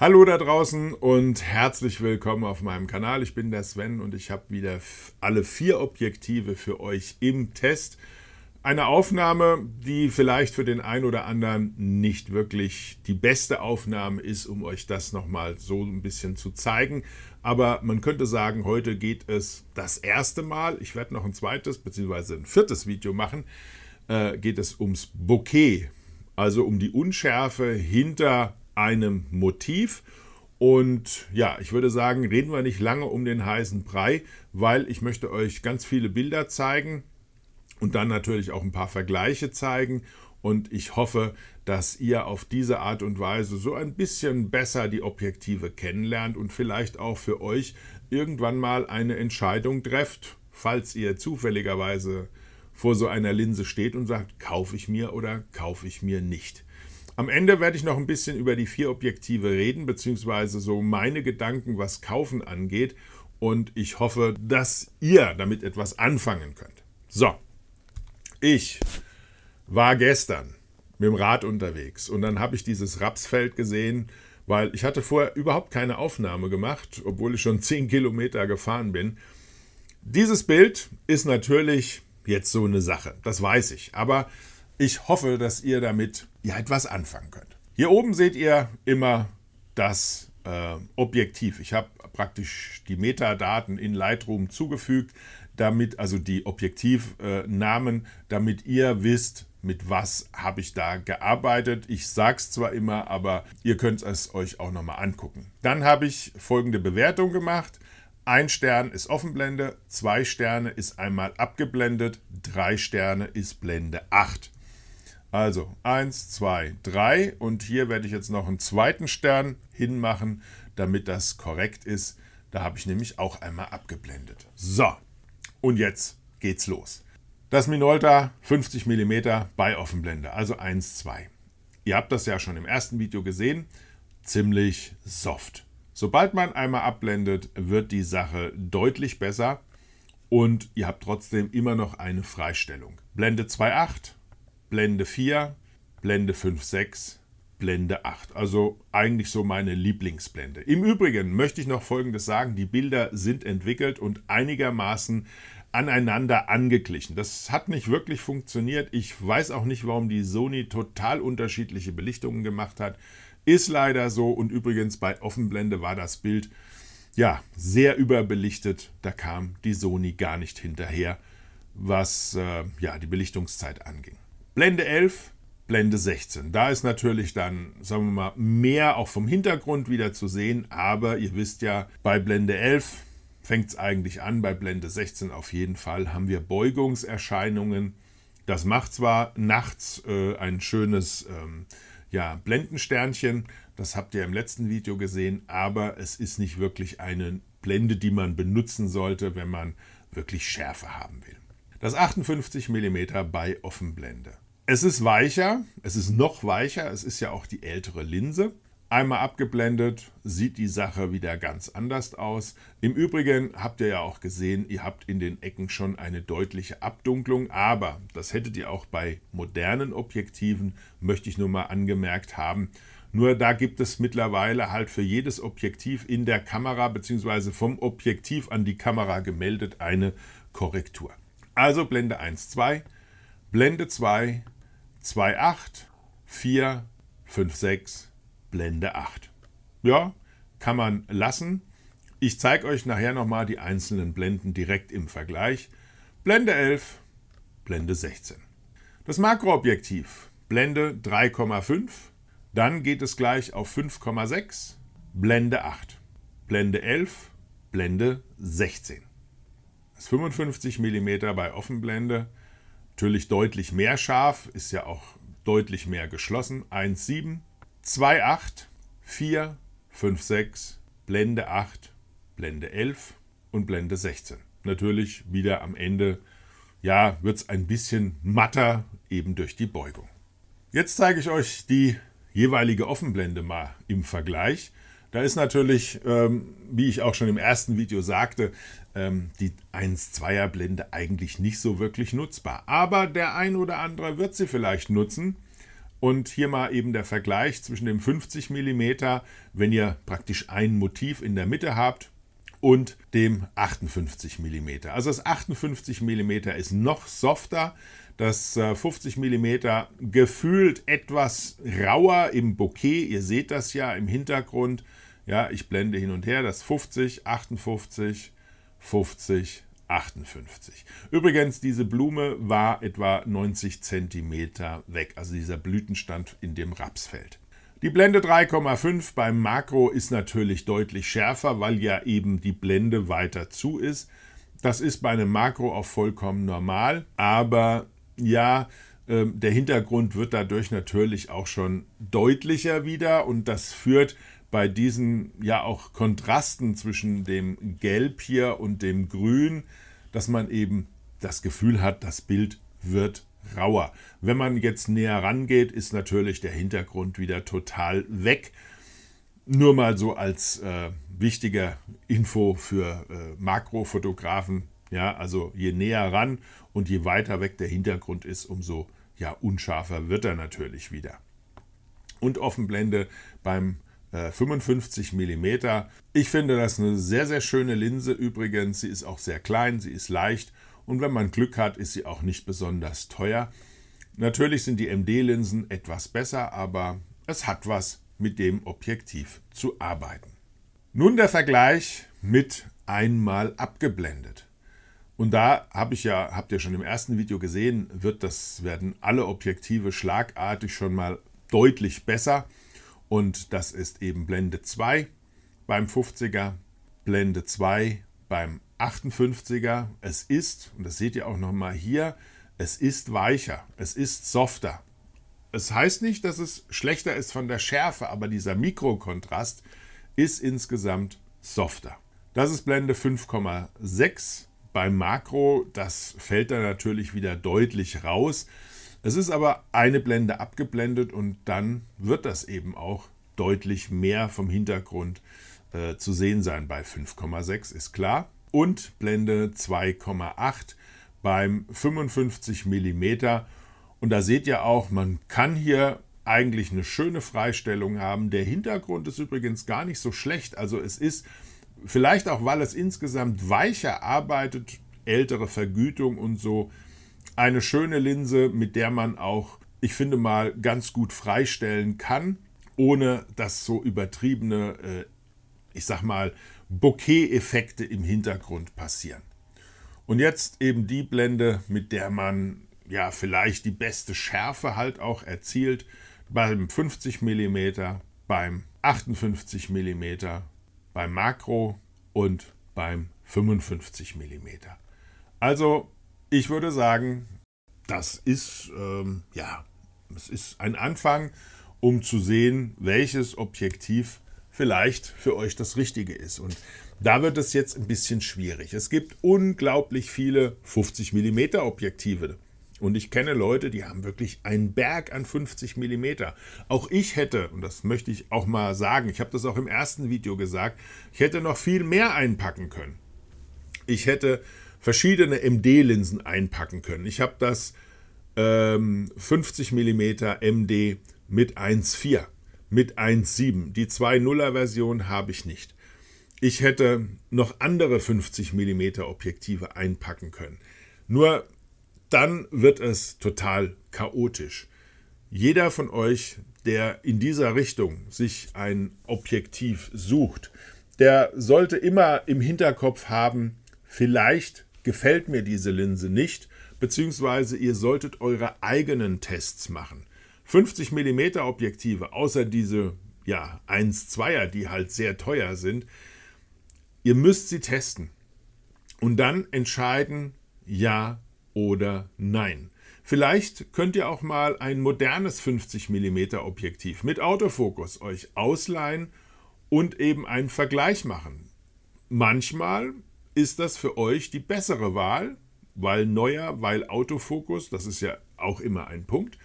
Hallo da draußen und herzlich willkommen auf meinem Kanal. Ich bin der Sven und ich habe wieder alle vier Objektive für euch im Test. Eine Aufnahme, die vielleicht für den einen oder anderen nicht wirklich die beste Aufnahme ist, um euch das nochmal so ein bisschen zu zeigen. Aber man könnte sagen, heute geht es das erste Mal. Ich werde noch ein zweites bzw. ein viertes Video machen. Äh, geht es ums Bokeh, also um die Unschärfe hinter einem Motiv. Und ja, ich würde sagen, reden wir nicht lange um den heißen Brei, weil ich möchte euch ganz viele Bilder zeigen und dann natürlich auch ein paar Vergleiche zeigen. Und ich hoffe, dass ihr auf diese Art und Weise so ein bisschen besser die Objektive kennenlernt und vielleicht auch für euch irgendwann mal eine Entscheidung trefft, falls ihr zufälligerweise vor so einer Linse steht und sagt, kaufe ich mir oder kaufe ich mir nicht. Am Ende werde ich noch ein bisschen über die vier Objektive reden, beziehungsweise so meine Gedanken, was Kaufen angeht. Und ich hoffe, dass ihr damit etwas anfangen könnt. So, ich war gestern mit dem Rad unterwegs und dann habe ich dieses Rapsfeld gesehen, weil ich hatte vorher überhaupt keine Aufnahme gemacht, obwohl ich schon 10 Kilometer gefahren bin. Dieses Bild ist natürlich jetzt so eine Sache, das weiß ich. Aber ich hoffe, dass ihr damit ja etwas anfangen könnt. Hier oben seht ihr immer das äh, Objektiv. Ich habe praktisch die Metadaten in Lightroom zugefügt, damit also die Objektivnamen, äh, damit ihr wisst, mit was habe ich da gearbeitet. Ich sage es zwar immer, aber ihr könnt es euch auch nochmal angucken. Dann habe ich folgende Bewertung gemacht. Ein Stern ist Offenblende, zwei Sterne ist einmal abgeblendet, drei Sterne ist Blende 8. Also 1, 2, 3 und hier werde ich jetzt noch einen zweiten Stern hinmachen, damit das korrekt ist. Da habe ich nämlich auch einmal abgeblendet. So, und jetzt geht's los. Das Minolta 50 mm bei Offenblende, also 1, 2. Ihr habt das ja schon im ersten Video gesehen, ziemlich soft. Sobald man einmal abblendet, wird die Sache deutlich besser und ihr habt trotzdem immer noch eine Freistellung. Blende 2.8, Blende 4, Blende 5, 6, Blende 8. Also eigentlich so meine Lieblingsblende. Im Übrigen möchte ich noch Folgendes sagen. Die Bilder sind entwickelt und einigermaßen aneinander angeglichen. Das hat nicht wirklich funktioniert. Ich weiß auch nicht, warum die Sony total unterschiedliche Belichtungen gemacht hat. Ist leider so. Und übrigens bei Offenblende war das Bild ja sehr überbelichtet. Da kam die Sony gar nicht hinterher, was äh, ja die Belichtungszeit anging. Blende 11, Blende 16. Da ist natürlich dann, sagen wir mal, mehr auch vom Hintergrund wieder zu sehen, aber ihr wisst ja, bei Blende 11 fängt es eigentlich an, bei Blende 16 auf jeden Fall haben wir Beugungserscheinungen. Das macht zwar nachts äh, ein schönes ähm, ja, Blendensternchen, das habt ihr im letzten Video gesehen, aber es ist nicht wirklich eine Blende, die man benutzen sollte, wenn man wirklich Schärfe haben will. Das 58 mm bei Offenblende. Es ist weicher, es ist noch weicher, es ist ja auch die ältere Linse. Einmal abgeblendet, sieht die Sache wieder ganz anders aus. Im Übrigen habt ihr ja auch gesehen, ihr habt in den Ecken schon eine deutliche Abdunklung, aber das hättet ihr auch bei modernen Objektiven, möchte ich nur mal angemerkt haben. Nur da gibt es mittlerweile halt für jedes Objektiv in der Kamera bzw. vom Objektiv an die Kamera gemeldet eine Korrektur. Also Blende 1, 2, Blende 2, 2,8, 4, 5, 6, Blende 8. Ja, kann man lassen. Ich zeige euch nachher nochmal die einzelnen Blenden direkt im Vergleich. Blende 11, Blende 16. Das Makroobjektiv, Blende 3,5, dann geht es gleich auf 5,6, Blende 8, Blende 11, Blende 16. Das 55 mm bei Offenblende, Natürlich deutlich mehr scharf, ist ja auch deutlich mehr geschlossen. 1,7, 2,8, 4, Blende 8, Blende 11 und Blende 16. Natürlich wieder am Ende, ja, wird es ein bisschen matter, eben durch die Beugung. Jetzt zeige ich euch die jeweilige Offenblende mal im Vergleich. Da ist natürlich, ähm, wie ich auch schon im ersten Video sagte, ähm, die 1-2er-Blende eigentlich nicht so wirklich nutzbar. Aber der ein oder andere wird sie vielleicht nutzen. Und hier mal eben der Vergleich zwischen dem 50 mm, wenn ihr praktisch ein Motiv in der Mitte habt, und dem 58 mm. Also das 58 mm ist noch softer, das 50 äh, mm gefühlt etwas rauer im Bouquet. Ihr seht das ja im Hintergrund. Ja, ich blende hin und her das 50, 58, 50, 58. Übrigens, diese Blume war etwa 90 cm weg, also dieser Blütenstand in dem Rapsfeld. Die Blende 3,5 beim Makro ist natürlich deutlich schärfer, weil ja eben die Blende weiter zu ist. Das ist bei einem Makro auch vollkommen normal, aber ja, ähm, der Hintergrund wird dadurch natürlich auch schon deutlicher wieder und das führt bei diesen ja auch Kontrasten zwischen dem Gelb hier und dem Grün, dass man eben das Gefühl hat, das Bild wird rauer. Wenn man jetzt näher rangeht, ist natürlich der Hintergrund wieder total weg. Nur mal so als äh, wichtiger Info für äh, Makrofotografen. Ja, also je näher ran und je weiter weg der Hintergrund ist, umso ja, unscharfer wird er natürlich wieder. Und Offenblende beim äh, 55 mm. Ich finde das eine sehr, sehr schöne Linse übrigens. Sie ist auch sehr klein, sie ist leicht und wenn man Glück hat, ist sie auch nicht besonders teuer. Natürlich sind die MD-Linsen etwas besser, aber es hat was mit dem Objektiv zu arbeiten. Nun der Vergleich mit einmal abgeblendet. Und da habe ich ja, habt ihr schon im ersten Video gesehen, wird das werden alle Objektive schlagartig schon mal deutlich besser und das ist eben Blende 2 beim 50er, Blende 2 beim 58er, es ist, und das seht ihr auch nochmal hier, es ist weicher, es ist softer. Es heißt nicht, dass es schlechter ist von der Schärfe, aber dieser Mikrokontrast ist insgesamt softer. Das ist Blende 5,6. Beim Makro, das fällt da natürlich wieder deutlich raus. Es ist aber eine Blende abgeblendet und dann wird das eben auch deutlich mehr vom Hintergrund äh, zu sehen sein bei 5,6, ist klar und Blende 2,8 beim 55 mm. Und da seht ihr auch, man kann hier eigentlich eine schöne Freistellung haben. Der Hintergrund ist übrigens gar nicht so schlecht. Also es ist vielleicht auch, weil es insgesamt weicher arbeitet, ältere Vergütung und so, eine schöne Linse, mit der man auch, ich finde mal, ganz gut freistellen kann, ohne dass so übertriebene, äh, ich sag mal, Bokeh-Effekte im Hintergrund passieren. Und jetzt eben die Blende, mit der man ja vielleicht die beste Schärfe halt auch erzielt beim 50 mm, beim 58 mm, beim Makro und beim 55 mm. Also ich würde sagen, das ist ähm, ja, es ist ein Anfang, um zu sehen, welches Objektiv vielleicht für euch das Richtige ist. Und da wird es jetzt ein bisschen schwierig. Es gibt unglaublich viele 50 mm Objektive. Und ich kenne Leute, die haben wirklich einen Berg an 50 mm. Auch ich hätte, und das möchte ich auch mal sagen, ich habe das auch im ersten Video gesagt, ich hätte noch viel mehr einpacken können. Ich hätte verschiedene MD-Linsen einpacken können. Ich habe das ähm, 50 mm MD mit 1,4 mit 1,7. Die 2.0er Version habe ich nicht. Ich hätte noch andere 50 mm Objektive einpacken können. Nur dann wird es total chaotisch. Jeder von euch, der in dieser Richtung sich ein Objektiv sucht, der sollte immer im Hinterkopf haben, vielleicht gefällt mir diese Linse nicht, beziehungsweise ihr solltet eure eigenen Tests machen. 50 mm Objektive, außer diese ja, 1-2er, die halt sehr teuer sind, ihr müsst sie testen und dann entscheiden, ja oder nein. Vielleicht könnt ihr auch mal ein modernes 50 mm Objektiv mit Autofokus euch ausleihen und eben einen Vergleich machen. Manchmal ist das für euch die bessere Wahl, weil neuer, weil Autofokus, das ist ja auch immer ein Punkt.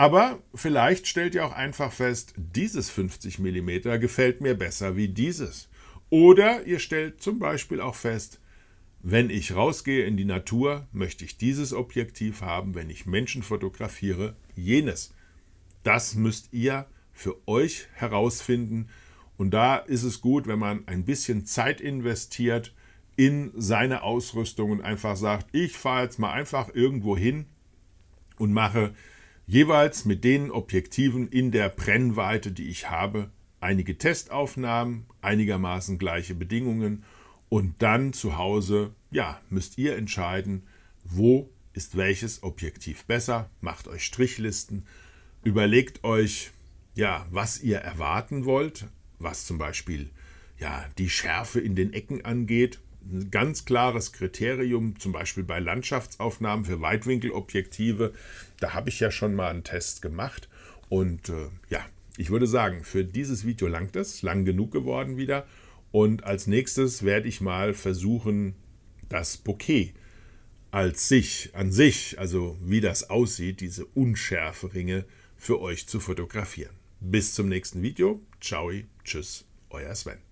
Aber vielleicht stellt ihr auch einfach fest, dieses 50 mm gefällt mir besser wie dieses. Oder ihr stellt zum Beispiel auch fest, wenn ich rausgehe in die Natur, möchte ich dieses Objektiv haben, wenn ich Menschen fotografiere, jenes. Das müsst ihr für euch herausfinden. Und da ist es gut, wenn man ein bisschen Zeit investiert in seine Ausrüstung und einfach sagt, ich fahre jetzt mal einfach irgendwo hin und mache jeweils mit den Objektiven in der Brennweite, die ich habe, einige Testaufnahmen, einigermaßen gleiche Bedingungen und dann zu Hause, ja, müsst ihr entscheiden, wo ist welches Objektiv besser, macht euch Strichlisten, überlegt euch, ja, was ihr erwarten wollt, was zum Beispiel ja, die Schärfe in den Ecken angeht, ein ganz klares Kriterium, zum Beispiel bei Landschaftsaufnahmen für Weitwinkelobjektive. Da habe ich ja schon mal einen Test gemacht. Und äh, ja, ich würde sagen, für dieses Video langt es, lang genug geworden wieder. Und als nächstes werde ich mal versuchen, das Bouquet als sich, an sich, also wie das aussieht, diese unschärfe Ringe für euch zu fotografieren. Bis zum nächsten Video. Ciao, tschüss, euer Sven.